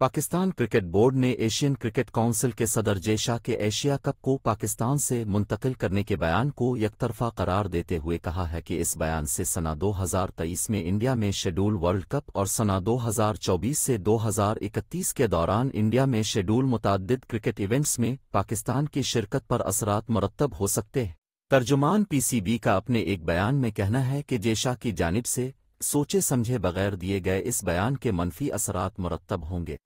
Pakistan cricket board ने Asian cricket council के सदर जेशा के एशिया कप को पाकिस्तान से मुंतकिल करने के बयान को यकतरफा करार देते हुए कहा है कि इस बयान से सना 2023 में इंडिया में शेड्यूल वर्ल्ड कप और सना 2024 से 2031 के दौरान इंडिया में शेड्यूल मुतद क्रिकेट इवेंट्स में पाकिस्तान की शिरकत पर असरात मरतब हो सकते हैं तर्जुमान पीसीबी का अपने एक बयान में कहना है कि जेशा की जानब से सोचे समझे बगैर दिए गए इस बयान के मनफी असरात मुरतब होंगे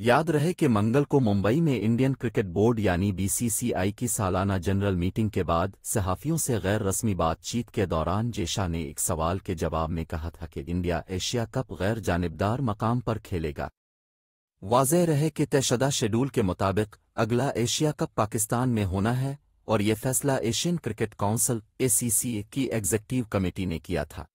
याद रहे कि मंगल को मुंबई में इंडियन क्रिकेट बोर्ड यानी बीसीसीआई की सालाना जनरल मीटिंग के बाद सहाफ़ियों से गैर रस्मी बातचीत के दौरान जेशा ने एक सवाल के जवाब में कहा था कि इंडिया एशिया कप गैर जानबदार मकाम पर खेलेगा वाज रहे कि तयशदा शेड्यूल के मुताबिक अगला एशिया कप पाकिस्तान में होना है और ये फैसला एशियन क्रिकेट काउंसिल एसीसीए की एग्जेक्टिव कमेटी ने किया था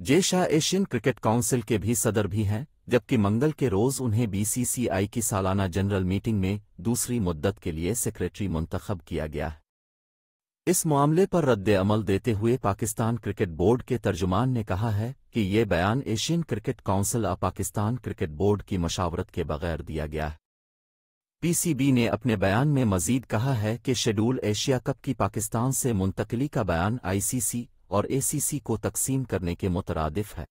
जय शाह एशियन क्रिकेट काउंसिल के भी सदर भी हैं जबकि मंगल के रोज उन्हें बीसीसीआई की सालाना जनरल मीटिंग में दूसरी मुद्दत के लिए सेक्रेटरी मुंतखब किया गया है इस मामले पर रद्द अमल देते हुए पाकिस्तान क्रिकेट बोर्ड के तर्जुमान ने कहा है कि ये बयान एशियन क्रिकेट काउंसिल आ पाकिस्तान क्रिकेट बोर्ड की मशावरत के बगैर दिया गया है पीसीबी ने अपने बयान में मजीद कहा है कि शेड्यूल एशिया कप की पाकिस्तान से मुंतकली का बयान आईसीसी और एसीसी को तकसीम करने के मुतरदफ है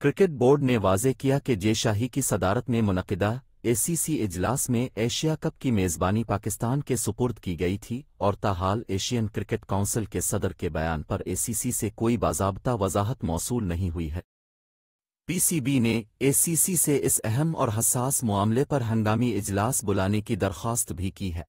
क्रिकेट बोर्ड ने वाजे किया कि जे शाही की सदारत में मुनदा एसीसी इजलास में एशिया कप की मेज़बानी पाकिस्तान के सुपुर्द की गई थी और ताहाल एशियन क्रिकेट काउंसिल के सदर के बयान पर एसीसी से कोई बाजाबता वजाहत मौसू नहीं हुई है पीसीबी ने एसीसी से इस अहम और हसास मामले पर हंगामी इजलास बुलाने की दरख्वास्त भी की है